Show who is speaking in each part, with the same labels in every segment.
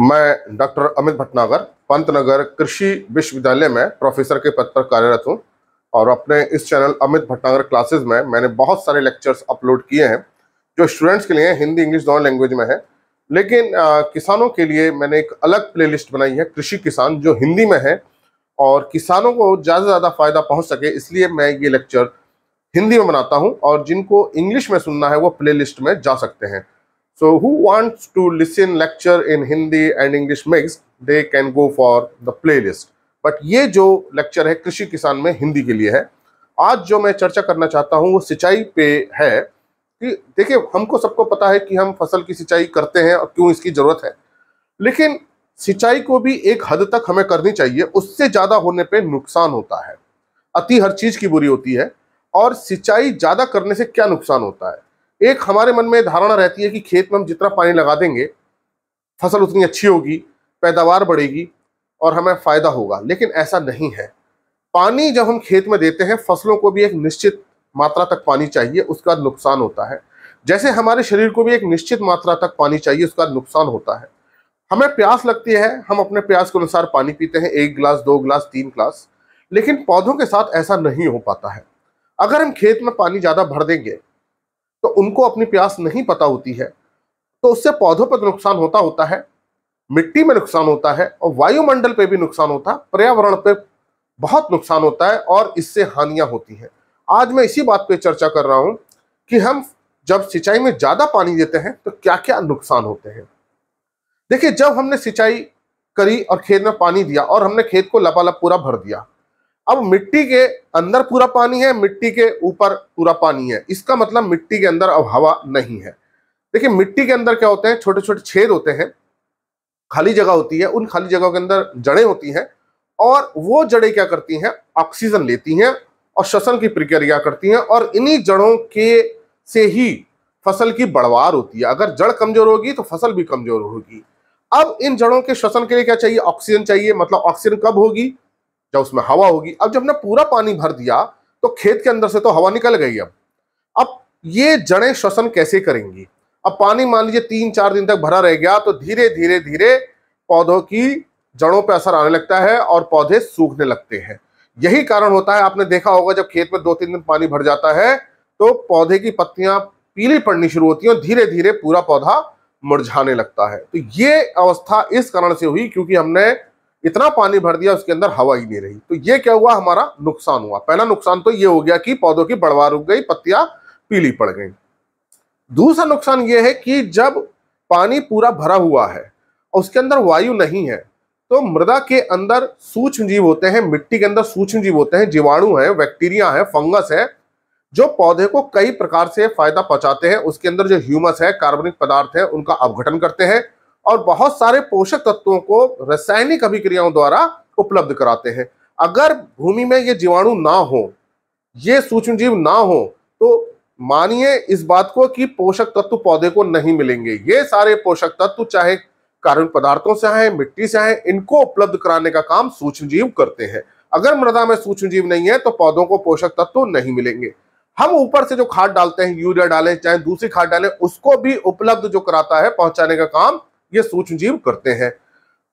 Speaker 1: मैं डॉक्टर अमित भटनागर पंतनगर कृषि विश्वविद्यालय में प्रोफेसर के पद पर कार्यरत हूँ और अपने इस चैनल अमित भटनागर क्लासेस में मैंने बहुत सारे लेक्चर्स अपलोड किए हैं जो स्टूडेंट्स के लिए हिंदी इंग्लिश दोनों लैंग्वेज में है लेकिन आ, किसानों के लिए मैंने एक अलग प्ले बनाई है कृषि किसान जो हिंदी में है और किसानों को ज़्यादा से ज़्यादा फ़ायदा पहुँच सके इसलिए मैं ये लेक्चर हिंदी में बनाता हूँ और जिनको इंग्लिश में सुनना है वो प्ले में जा सकते हैं So who wants to listen lecture in Hindi and English mix, they can go for the playlist. But ये जो लेक्चर है कृषि किसान में हिंदी के लिए है आज जो मैं चर्चा करना चाहता हूँ वो सिंचाई पे है कि देखिए हमको सबको पता है कि हम फसल की सिंचाई करते हैं और क्यों इसकी ज़रूरत है लेकिन सिंचाई को भी एक हद तक हमें करनी चाहिए उससे ज़्यादा होने पे नुकसान होता है अति हर चीज़ की बुरी होती है और सिंचाई ज़्यादा करने से क्या नुकसान होता है एक हमारे मन में धारणा रहती है कि खेत में हम जितना पानी लगा देंगे फसल उतनी अच्छी होगी पैदावार बढ़ेगी और हमें फ़ायदा होगा लेकिन ऐसा नहीं है पानी जब हम खेत में देते हैं फसलों को भी एक निश्चित मात्रा तक पानी चाहिए उसका नुकसान होता है जैसे हमारे शरीर को भी एक निश्चित मात्रा तक पानी चाहिए उसका नुकसान होता है हमें प्यास लगती है हम अपने प्यास के अनुसार पानी पीते हैं एक गिलास दो गिलास तीन गिलास लेकिन पौधों के साथ ऐसा नहीं हो पाता है अगर हम खेत में पानी ज़्यादा भर देंगे तो उनको अपनी प्यास नहीं पता होती है तो उससे पौधों पर नुकसान होता होता है मिट्टी में नुकसान होता है और वायुमंडल पे भी नुकसान होता है पर्यावरण पे बहुत नुकसान होता है और इससे हानियां होती हैं आज मैं इसी बात पे चर्चा कर रहा हूं कि हम जब सिंचाई में ज़्यादा पानी देते हैं तो क्या क्या नुकसान होते हैं देखिए जब हमने सिंचाई करी और खेत में पानी दिया और हमने खेत को लपालप पूरा भर दिया अब मिट्टी के अंदर पूरा पानी है मिट्टी के ऊपर पूरा पानी है इसका मतलब मिट्टी के अंदर अब हवा नहीं है देखिए मिट्टी के अंदर क्या होते हैं छोटे छोटे छेद होते हैं खाली जगह होती है उन खाली जगहों के अंदर जड़ें होती हैं और वो जड़ें क्या करती हैं ऑक्सीजन लेती हैं और श्वसन की प्रक्रिया करती हैं और इन्हीं जड़ों के से ही फसल की बढ़वार होती है अगर जड़ कमजोर होगी तो फसल भी कमजोर होगी अब इन जड़ों के श्वसन के लिए क्या चाहिए ऑक्सीजन चाहिए मतलब ऑक्सीजन कब होगी जब उसमें हवा होगी अब जब ना पूरा पानी भर दिया तो खेत के अंदर से तो हवा निकल गई अब अब ये जड़ें श्वसन कैसे करेंगी अब पानी मान लीजिए तीन चार दिन तक भरा रह गया तो धीरे धीरे धीरे पौधों की जड़ों पर असर आने लगता है और पौधे सूखने लगते हैं यही कारण होता है आपने देखा होगा जब खेत में दो तीन दिन पानी भर जाता है तो पौधे की पत्तियां पीली पड़नी शुरू होती हैं और धीरे धीरे पूरा पौधा मुरझाने लगता है तो ये अवस्था इस कारण से हुई क्योंकि हमने इतना पानी भर दिया उसके अंदर हवा ही नहीं रही तो ये क्या हुआ हमारा नुकसान हुआ पहला नुकसान तो ये हो गया कि पौधों की बढ़वा रुक गई पत्तियां पीली पड़ गई दूसरा नुकसान ये है कि जब पानी पूरा भरा हुआ है और उसके अंदर वायु नहीं है तो मृदा के अंदर सूक्ष्म जीव होते हैं मिट्टी के अंदर सूक्ष्म जीव होते हैं जीवाणु है बैक्टीरिया है फंगस है जो पौधे को कई प्रकार से फायदा पहुंचाते हैं उसके अंदर जो ह्यूमस है कार्बनिक पदार्थ है उनका अवघटन करते हैं और बहुत सारे पोषक तत्वों को रासायनिक अभिक्रियाओं द्वारा उपलब्ध कराते हैं अगर भूमि में ये जीवाणु ना हो ये सूक्ष्म जीव ना हो तो मानिए इस बात को कि पोषक तत्व पौधे को नहीं मिलेंगे ये सारे पोषक तत्व चाहे कार्बन पदार्थों से आए मिट्टी से आए इनको उपलब्ध कराने का काम सूक्ष्म जीव करते हैं अगर मृदा में सूक्ष्म जीव नहीं है तो पौधों को पोषक तत्व नहीं मिलेंगे हम ऊपर से जो खाद डालते हैं यूरिया डालें चाहे दूसरी खाद डालें उसको भी उपलब्ध जो कराता है पहुंचाने का काम ये सूक्ष्मजीव करते हैं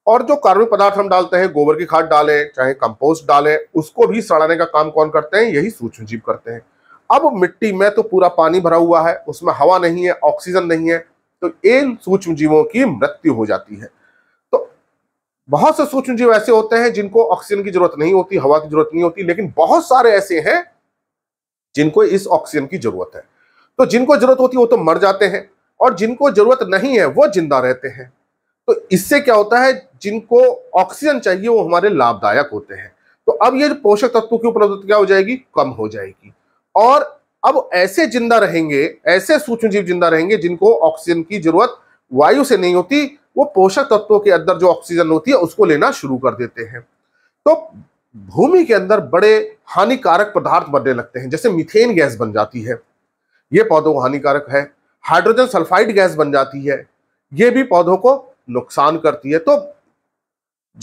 Speaker 1: और जो कार्बनिक पदार्थ हम डालते हैं गोबर की खाद डालें चाहे कंपोस्ट डालें उसको भी सड़ाने का काम कौन करते हैं यही सूक्ष्मजीव करते हैं अब मिट्टी में तो पूरा पानी भरा हुआ है उसमें हवा नहीं है ऑक्सीजन नहीं है तो इन सूक्ष्म जीवों की मृत्यु हो जाती है तो बहुत से सूक्ष्म जीव ऐसे होते हैं जिनको ऑक्सीजन की जरूरत नहीं होती हवा की जरूरत नहीं होती लेकिन बहुत सारे ऐसे हैं जिनको इस ऑक्सीजन की जरूरत है तो जिनको जरूरत होती है वो तो मर जाते हैं और जिनको जरूरत नहीं है वो जिंदा रहते हैं तो इससे क्या होता है जिनको ऑक्सीजन चाहिए वो हमारे लाभदायक होते हैं तो अब ये पोषक तत्वों की उपलब्धता क्या हो जाएगी कम हो जाएगी और अब ऐसे जिंदा रहेंगे ऐसे सूक्ष्म जीव जिंदा रहेंगे जिनको ऑक्सीजन की जरूरत वायु से नहीं होती वो पोषक तत्वों के अंदर जो ऑक्सीजन होती है उसको लेना शुरू कर देते हैं तो भूमि के अंदर बड़े हानिकारक पदार्थ बनने लगते हैं जैसे मिथेन गैस बन जाती है ये पौधों को हानिकारक है हाइड्रोजन सल्फाइड गैस बन जाती है ये भी पौधों को नुकसान करती है तो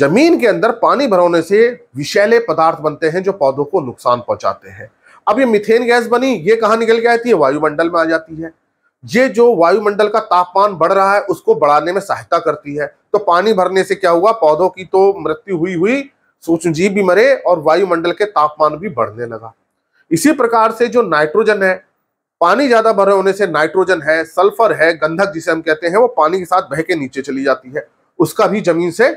Speaker 1: जमीन के अंदर पानी भरने से विषैले पदार्थ बनते हैं जो पौधों को नुकसान पहुंचाते हैं अब ये मिथेन गैस बनी ये कहाँ निकल के आती है वायुमंडल में आ जाती है ये जो वायुमंडल का तापमान बढ़ रहा है उसको बढ़ाने में सहायता करती है तो पानी भरने से क्या हुआ पौधों की तो मृत्यु हुई हुई सूक्ष्मजीव भी मरे और वायुमंडल के तापमान भी बढ़ने लगा इसी प्रकार से जो नाइट्रोजन है पानी ज्यादा भरे होने से नाइट्रोजन है सल्फर है गंधक जिसे हम कहते हैं वो पानी के साथ बह के नीचे चली जाती है उसका भी जमीन से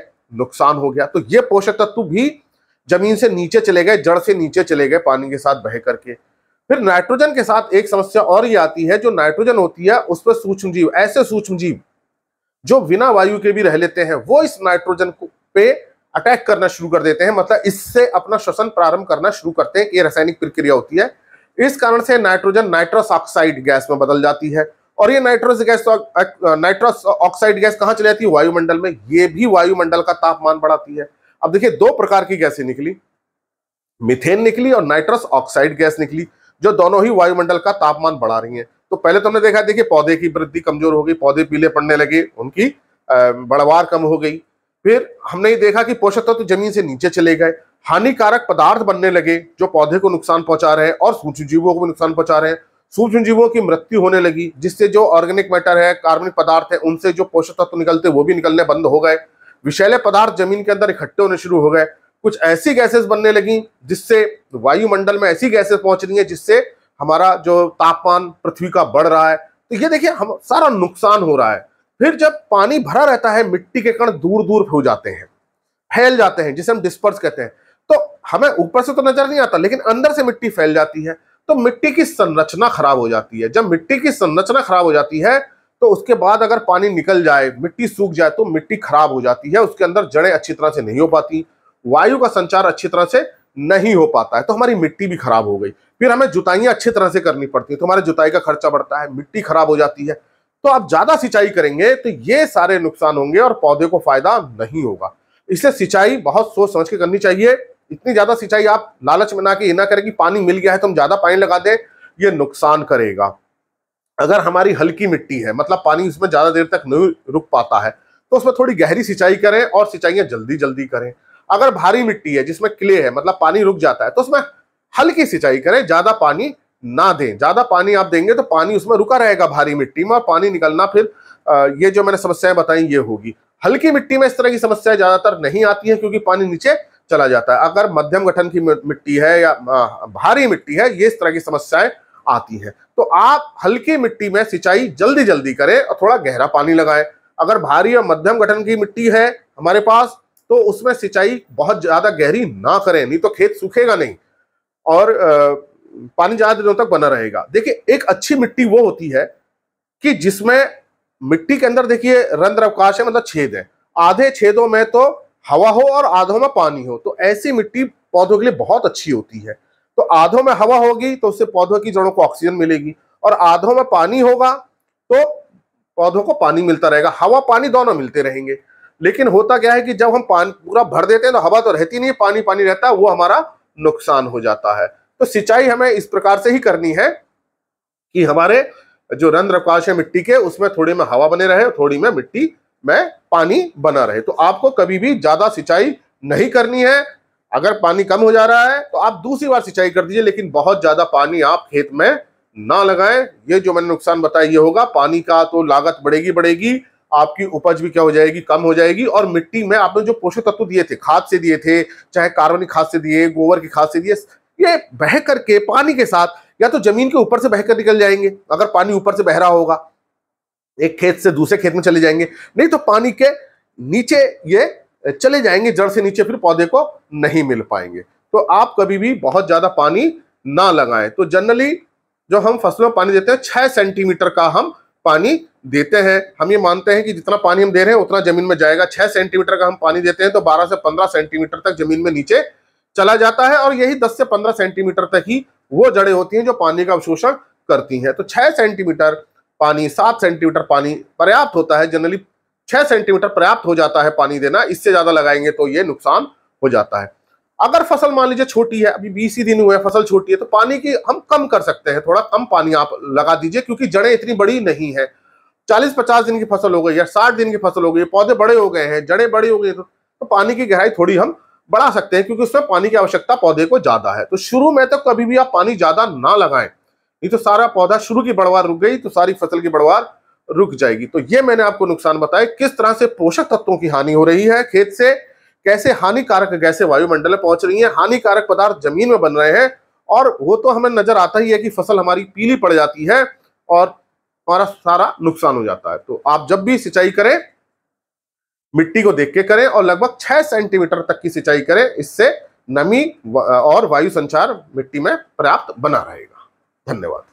Speaker 1: नुकसान हो गया तो ये पोषक तत्व भी जमीन से नीचे चले गए जड़ से नीचे चले गए पानी के साथ बह करके फिर नाइट्रोजन के साथ एक समस्या और ये आती है जो नाइट्रोजन होती है उस पर सूक्ष्म जीव ऐसे सूक्ष्म जीव जो बिना वायु के भी रह लेते हैं वो इस नाइट्रोजन पे अटैक करना शुरू कर देते हैं मतलब इससे अपना श्वसन प्रारंभ करना शुरू करते हैं ये रासायनिक प्रक्रिया होती है इस कारण से नाइट्रोजन नाइट्रस ऑक्साइड गैस में बदल जाती है और ये नाइट्रस गैस तो, नाइट्रस ऑक्साइड गैस कहाँ चली जाती है वायुमंडल में ये भी वायुमंडल का तापमान बढ़ाती है अब देखिए दो प्रकार की गैसें निकली मिथेन निकली और नाइट्रस ऑक्साइड गैस निकली जो दोनों ही वायुमंडल का तापमान बढ़ा रही है तो पहले तो हमने देखा देखिए पौधे की वृद्धि कमजोर हो गई पौधे पीले पड़ने लगे उनकी बढ़वार कम हो गई फिर हमने ये देखा कि पोषक तत्व तो जमीन से नीचे चले गए हानिकारक पदार्थ बनने लगे जो पौधे को नुकसान पहुंचा रहे हैं और सूक्ष्म जीवों को भी नुकसान पहुंचा रहे हैं सूक्ष्म जीवों की मृत्यु होने लगी जिससे जो ऑर्गेनिक मैटर है कार्बनिक पदार्थ है उनसे जो पोषक तत्व तो निकलते वो भी निकलने बंद हो गए विषैले पदार्थ जमीन के अंदर इकट्ठे होने शुरू हो गए कुछ ऐसी गैसेस बनने लगी जिससे वायुमंडल में ऐसी गैसेस पहुंच रही है जिससे हमारा जो तापमान पृथ्वी का बढ़ रहा है तो ये देखिए हम सारा नुकसान हो रहा है फिर जब पानी भरा रहता है मिट्टी के कण दूर दूर हो जाते हैं फैल जाते हैं जिसे हम डिस्पर्स कहते हैं हमें ऊपर से तो नजर नहीं आता लेकिन अंदर से मिट्टी फैल जाती है तो मिट्टी की संरचना खराब हो जाती है जब मिट्टी की संरचना खराब हो जाती है तो उसके बाद अगर पानी निकल जाए मिट्टी सूख जाए तो मिट्टी खराब हो जाती है उसके अंदर जड़ें अच्छी तरह से नहीं हो पाती वायु का संचार अच्छी तरह से नहीं हो पाता है तो हमारी मिट्टी भी खराब हो गई फिर हमें जुताइयां अच्छी तरह से करनी पड़ती है तो हमारे जुताई का खर्चा बढ़ता है मिट्टी खराब हो जाती है तो आप ज़्यादा सिंचाई करेंगे तो ये सारे नुकसान होंगे और पौधे को फायदा नहीं होगा इसलिए सिंचाई बहुत सोच समझ के करनी चाहिए इतनी ज्यादा सिंचाई आप लालच में ना कि ये ना करें कि पानी मिल गया है तो हम ज्यादा पानी लगा दें ये नुकसान करेगा अगर हमारी हल्की मिट्टी है मतलब पानी उसमें ज्यादा देर तक नहीं रुक पाता है तो उसमें थोड़ी गहरी सिंचाई करें और सिंचाइयां जल्दी जल्दी करें अगर भारी मिट्टी है जिसमें क्ले है मतलब पानी रुक जाता है तो उसमें हल्की सिंचाई करें ज्यादा पानी ना दें ज्यादा पानी आप देंगे तो पानी उसमें रुका रहेगा भारी मिट्टी में और पानी निकलना फिर ये जो मैंने समस्याएं बताई ये होगी हल्की मिट्टी में इस तरह की समस्याएं ज्यादातर नहीं आती है क्योंकि पानी नीचे चला जाता है अगर मध्यम गठन की मिट्टी है या भारी मिट्टी है ये इस तरह की समस्याएं आती हैं तो आप हल्की मिट्टी में सिंचाई जल्दी जल्दी करें और थोड़ा गहरा पानी लगाएं अगर भारी या मध्यम गठन की मिट्टी है हमारे पास तो उसमें सिंचाई बहुत ज़्यादा गहरी ना करें नहीं तो खेत सूखेगा नहीं और पानी ज़्यादा दिनों तक बना रहेगा देखिए एक अच्छी मिट्टी वो होती है कि जिसमें मिट्टी के अंदर देखिए रंध्र अवकाश है मतलब छेद है आधे छेदों में तो हवा हो और आधों में पानी हो तो ऐसी मिट्टी पौधों के लिए बहुत अच्छी होती है तो आधों में हवा होगी तो उससे पौधों की जड़ों को ऑक्सीजन मिलेगी और आधों में पानी होगा तो पौधों को पानी मिलता रहेगा हवा पानी दोनों मिलते रहेंगे लेकिन होता क्या है कि जब हम पानी पूरा भर देते हैं तो हवा तो रहती नहीं है पानी पानी रहता है वो हमारा नुकसान हो जाता है तो सिंचाई हमें इस प्रकार से ही करनी है कि हमारे जो रंध्रकाश है मिट्टी के उसमें थोड़ी में हवा बने रहे थोड़ी में मिट्टी में पानी बना रहे तो आपको कभी भी ज्यादा सिंचाई नहीं करनी है अगर पानी कम हो जा रहा है तो आप दूसरी बार सिंचाई कर दीजिए लेकिन बहुत ज्यादा पानी आप खेत में ना लगाएं ये जो मैंने नुकसान बताया ये होगा पानी का तो लागत बढ़ेगी बढ़ेगी आपकी उपज भी क्या हो जाएगी कम हो जाएगी और मिट्टी में आपने जो पोषक तत्व दिए थे खाद से दिए थे चाहे कार्बनिक खाद से दिए गोबर की खाद से दिए ये बह करके पानी के साथ या तो जमीन के ऊपर से बहकर निकल जाएंगे अगर पानी ऊपर से बह रहा होगा एक खेत से दूसरे खेत में चले जाएंगे नहीं तो पानी के नीचे ये चले जाएंगे जड़ से नीचे फिर पौधे को नहीं मिल पाएंगे तो आप कभी भी बहुत ज़्यादा पानी ना लगाएं तो जनरली जो हम फसलों में पानी देते हैं छह सेंटीमीटर का हम पानी देते हैं हम ये मानते हैं कि जितना पानी हम दे रहे हैं उतना जमीन में जाएगा छह सेंटीमीटर का हम पानी देते हैं तो बारह से पंद्रह सेंटीमीटर तक जमीन में नीचे चला जाता है और यही दस से पंद्रह सेंटीमीटर तक ही वो जड़ें होती हैं जो पानी का अवशोषण करती हैं तो छह सेंटीमीटर पानी सात सेंटीमीटर पानी पर्याप्त होता है जनरली छह सेंटीमीटर पर्याप्त हो जाता है पानी देना इससे ज्यादा लगाएंगे तो ये नुकसान हो जाता है अगर फसल मान लीजिए छोटी है अभी बीस ही दिन हुए फसल छोटी है तो पानी की हम कम कर सकते हैं थोड़ा कम पानी आप लगा दीजिए क्योंकि जड़ें इतनी बड़ी नहीं है चालीस पचास दिन की फसल हो गई या साठ दिन की फसल हो गई पौधे बड़े हो गए हैं जड़ें बड़ी हो गई तो, तो पानी की गहराई थोड़ी हम बढ़ा सकते हैं क्योंकि उसमें पानी की आवश्यकता पौधे को ज्यादा है तो शुरू में तो कभी भी आप पानी ज्यादा ना लगाएं नहीं तो सारा पौधा शुरू की बढ़वार रुक गई तो सारी फसल की बढ़वार रुक जाएगी तो ये मैंने आपको नुकसान बताया किस तरह से पोषक तत्वों की हानि हो रही है खेत से कैसे हानिकारक गैसे वायुमंडल में पहुंच रही हैं हानिकारक पदार्थ जमीन में बन रहे हैं और वो तो हमें नजर आता ही है कि फसल हमारी पीली पड़ जाती है और हमारा सारा नुकसान हो जाता है तो आप जब भी सिंचाई करें मिट्टी को देख के करें और लगभग छह सेंटीमीटर तक की सिंचाई करें इससे नमी और वायु संचार मिट्टी में पर्याप्त बना रहेगा धन्यवाद